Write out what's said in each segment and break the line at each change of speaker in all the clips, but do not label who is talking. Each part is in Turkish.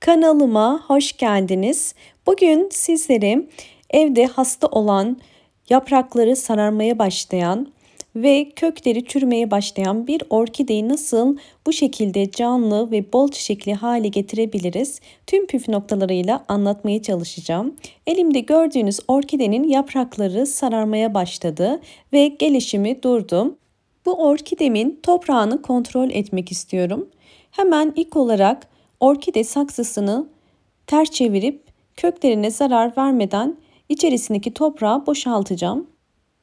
Kanalıma hoş geldiniz. Bugün sizlere evde hasta olan, yaprakları sararmaya başlayan ve kökleri çürümeye başlayan bir orkideyi nasıl bu şekilde canlı ve bol çiçekli hale getirebiliriz? Tüm püf noktalarıyla anlatmaya çalışacağım. Elimde gördüğünüz orkidenin yaprakları sararmaya başladı ve gelişimi durdu. Bu orkidemin toprağını kontrol etmek istiyorum. Hemen ilk olarak orkide saksısını ters çevirip köklerine zarar vermeden içerisindeki toprağı boşaltacağım.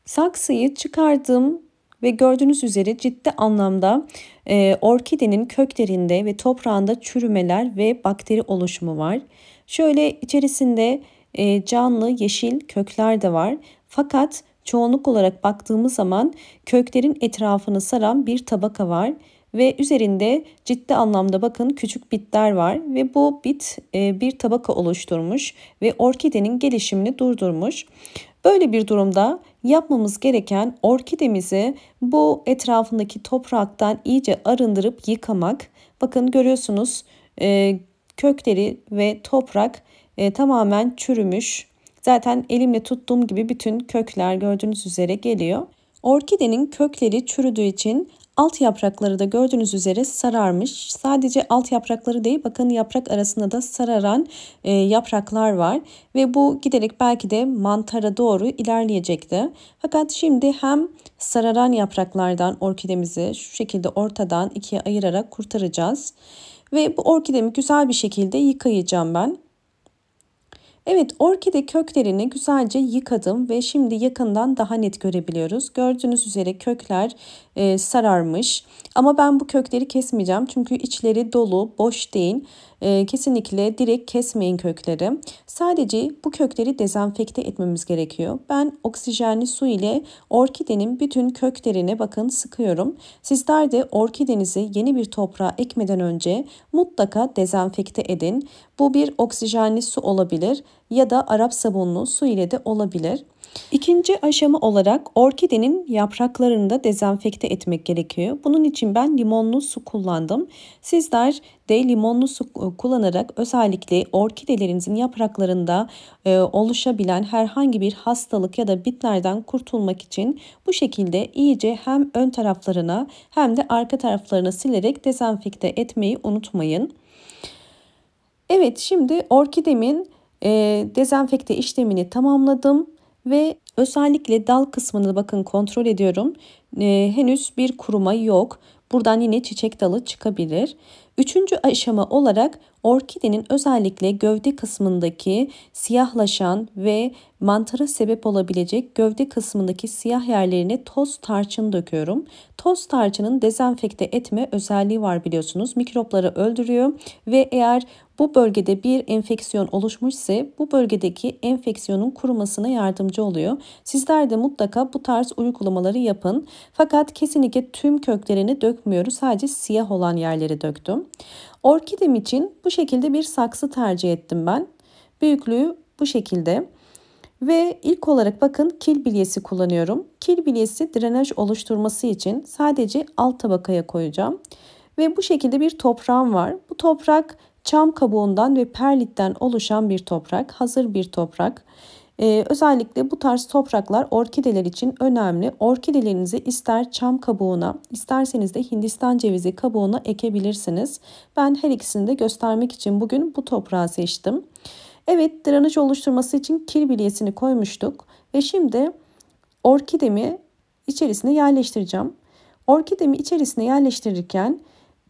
Saksıyı çıkardım ve gördüğünüz üzere ciddi anlamda e, orkidenin köklerinde ve toprağında çürümeler ve bakteri oluşumu var. Şöyle içerisinde e, canlı yeşil kökler de var. Fakat çoğunluk olarak baktığımız zaman köklerin etrafını saran bir tabaka var ve üzerinde ciddi anlamda bakın küçük bitler var ve bu bit e, bir tabaka oluşturmuş ve orkidenin gelişimini durdurmuş. Böyle bir durumda yapmamız gereken orkidemizi bu etrafındaki topraktan iyice arındırıp yıkamak. Bakın görüyorsunuz e, kökleri ve toprak e, tamamen çürümüş. Zaten elimle tuttuğum gibi bütün kökler gördüğünüz üzere geliyor. Orkidenin kökleri çürüdüğü için Alt yaprakları da gördüğünüz üzere sararmış. Sadece alt yaprakları değil bakın yaprak arasında da sararan e, yapraklar var. Ve bu giderek belki de mantara doğru ilerleyecekti. Fakat şimdi hem sararan yapraklardan orkidemizi şu şekilde ortadan ikiye ayırarak kurtaracağız. Ve bu orkidemi güzel bir şekilde yıkayacağım ben. Evet orkide köklerini güzelce yıkadım ve şimdi yakından daha net görebiliyoruz. Gördüğünüz üzere kökler e, sararmış ama ben bu kökleri kesmeyeceğim çünkü içleri dolu boş değil. E, kesinlikle direkt kesmeyin kökleri. Sadece bu kökleri dezenfekte etmemiz gerekiyor. Ben oksijenli su ile orkidenin bütün köklerine bakın sıkıyorum. Sizler de orkidenizi yeni bir toprağa ekmeden önce mutlaka dezenfekte edin. Bu bir oksijenli su olabilir ya da Arap sabunlu su ile de olabilir. İkinci aşama olarak orkidenin yapraklarını da dezenfekte etmek gerekiyor. Bunun için ben limonlu su kullandım. Sizler de limonlu su kullanarak özellikle orkidelerinizin yapraklarında e, oluşabilen herhangi bir hastalık ya da bitlerden kurtulmak için bu şekilde iyice hem ön taraflarına hem de arka taraflarına silerek dezenfekte etmeyi unutmayın. Evet şimdi orkidemin e, dezenfekte işlemini tamamladım ve özellikle dal kısmını bakın kontrol ediyorum. E, henüz bir kuruma yok. Buradan yine çiçek dalı çıkabilir. Üçüncü aşama olarak orkidenin özellikle gövde kısmındaki siyahlaşan ve mantara sebep olabilecek gövde kısmındaki siyah yerlerine toz tarçın döküyorum. Toz tarçının dezenfekte etme özelliği var biliyorsunuz. Mikropları öldürüyor ve eğer bu bölgede bir enfeksiyon oluşmuş ise bu bölgedeki enfeksiyonun kurumasına yardımcı oluyor. Sizler de mutlaka bu tarz uygulamaları yapın. Fakat kesinlikle tüm köklerini dökmüyoruz. Sadece siyah olan yerleri döktüm. Orkidem için bu şekilde bir saksı tercih ettim ben. Büyüklüğü bu şekilde. Ve ilk olarak bakın kil bilyesi kullanıyorum. Kil bilyesi drenaj oluşturması için sadece alt tabakaya koyacağım. Ve bu şekilde bir toprağım var. Bu toprak çam kabuğundan ve perlitten oluşan bir toprak, hazır bir toprak. Ee, özellikle bu tarz topraklar orkideler için önemli. Orkidelerinizi ister çam kabuğuna, isterseniz de Hindistan cevizi kabuğuna ekebilirsiniz. Ben her ikisini de göstermek için bugün bu toprağı seçtim. Evet, drenaj oluşturması için kir bilyesini koymuştuk ve şimdi orkidemi içerisine yerleştireceğim. Orkidemi içerisine yerleştirirken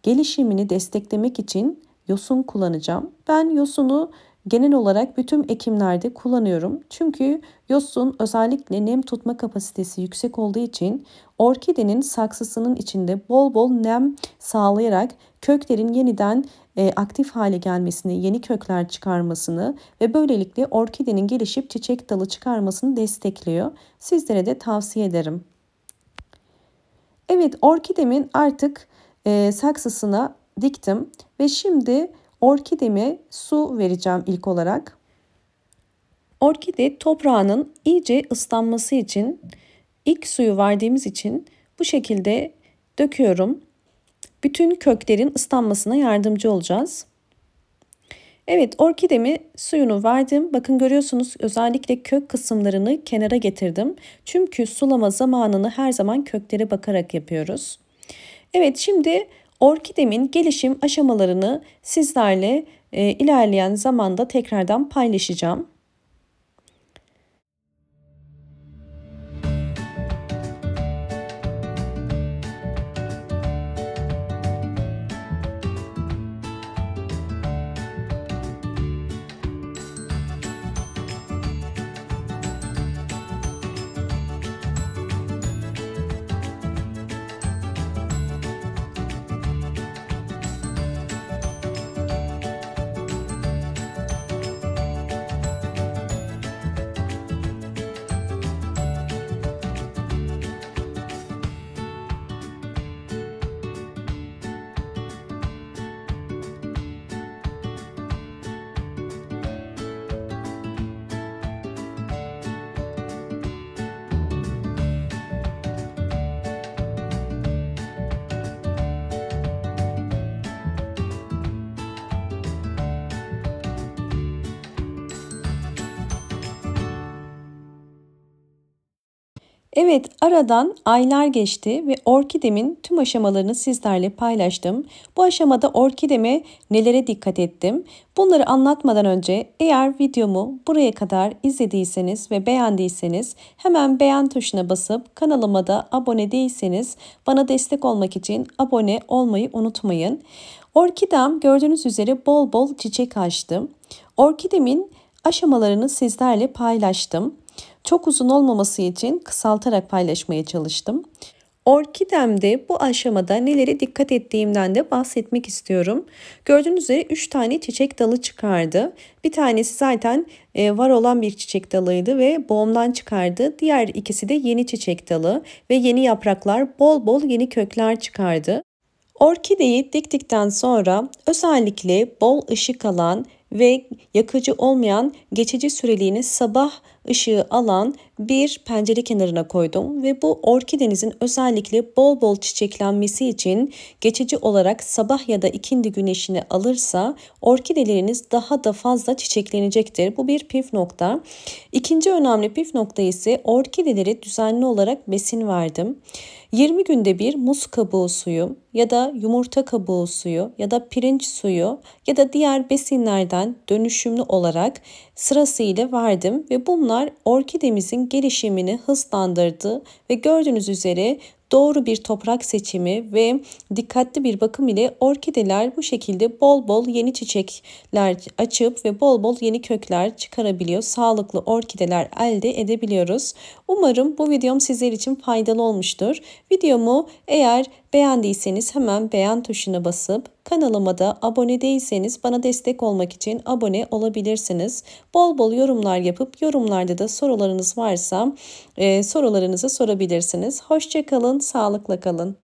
gelişimini desteklemek için yosun kullanacağım. Ben yosunu genel olarak bütün ekimlerde kullanıyorum. Çünkü yosun özellikle nem tutma kapasitesi yüksek olduğu için orkidenin saksısının içinde bol bol nem sağlayarak köklerin yeniden e, aktif hale gelmesini, yeni kökler çıkarmasını ve böylelikle orkidenin gelişip çiçek dalı çıkarmasını destekliyor. Sizlere de tavsiye ederim. Evet orkidemin artık e, saksısına diktim ve şimdi orkidemi su vereceğim ilk olarak. Orkide toprağının iyice ıslanması için ilk suyu verdiğimiz için bu şekilde döküyorum. Bütün köklerin ıslanmasına yardımcı olacağız. Evet orkidemi suyunu verdim. Bakın görüyorsunuz özellikle kök kısımlarını kenara getirdim. Çünkü sulama zamanını her zaman köklere bakarak yapıyoruz. Evet şimdi Orkidemin gelişim aşamalarını sizlerle e, ilerleyen zamanda tekrardan paylaşacağım. Evet, aradan aylar geçti ve orkidemin tüm aşamalarını sizlerle paylaştım. Bu aşamada orkideme nelere dikkat ettim? Bunları anlatmadan önce eğer videomu buraya kadar izlediyseniz ve beğendiyseniz hemen beğen tuşuna basıp kanalıma da abone değilseniz bana destek olmak için abone olmayı unutmayın. Orkidem gördüğünüz üzere bol bol çiçek açtı. Orkidemin aşamalarını sizlerle paylaştım. Çok uzun olmaması için kısaltarak paylaşmaya çalıştım. Orkidemde bu aşamada nelere dikkat ettiğimden de bahsetmek istiyorum. Gördüğünüz üzere 3 tane çiçek dalı çıkardı. Bir tanesi zaten e, var olan bir çiçek dalıydı ve boğumdan çıkardı. Diğer ikisi de yeni çiçek dalı ve yeni yapraklar bol bol yeni kökler çıkardı. Orkideyi diktikten sonra özellikle bol ışık alan ve yakıcı olmayan geçici süreliğine sabah ışığı alan bir pencere kenarına koydum ve bu orkidenizin özellikle bol bol çiçeklenmesi için geçici olarak sabah ya da ikindi güneşini alırsa orkideleriniz daha da fazla çiçeklenecektir. Bu bir püf nokta. İkinci önemli püf nokta ise orkidelere düzenli olarak besin verdim. 20 günde bir muz kabuğu suyu ya da yumurta kabuğu suyu ya da pirinç suyu ya da diğer besinlerden dönüşümlü olarak sırasıyla verdim ve bunlar orkidemizin gelişimini hızlandırdı ve gördüğünüz üzere doğru bir toprak seçimi ve dikkatli bir bakım ile orkideler bu şekilde bol bol yeni çiçekler açıp ve bol bol yeni kökler çıkarabiliyor. Sağlıklı orkideler elde edebiliyoruz. Umarım bu videom sizler için faydalı olmuştur. Videomu eğer beğendiyseniz hemen beğen tuşuna basıp kanalıma da abone değilseniz bana destek olmak için abone olabilirsiniz. Bol bol yorumlar yapıp yorumlarda da sorularınız varsa e, sorularınızı sorabilirsiniz. Hoşçakalın sağlıkla kalın.